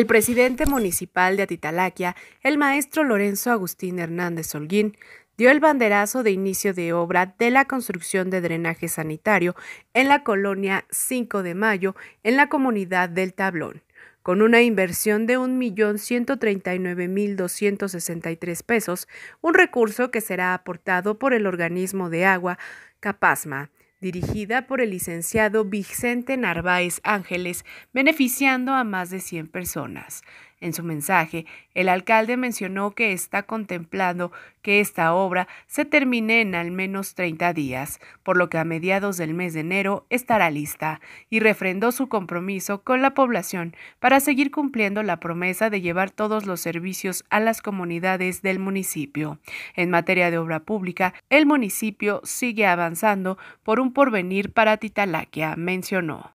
El presidente municipal de Atitalaquia, el maestro Lorenzo Agustín Hernández Solguín, dio el banderazo de inicio de obra de la construcción de drenaje sanitario en la colonia 5 de Mayo, en la comunidad del Tablón, con una inversión de 1.139.263 pesos, un recurso que será aportado por el organismo de agua Capasma dirigida por el licenciado Vicente Narváez Ángeles, beneficiando a más de 100 personas. En su mensaje, el alcalde mencionó que está contemplando que esta obra se termine en al menos 30 días, por lo que a mediados del mes de enero estará lista, y refrendó su compromiso con la población para seguir cumpliendo la promesa de llevar todos los servicios a las comunidades del municipio. En materia de obra pública, el municipio sigue avanzando por un porvenir para Titalaquia, mencionó.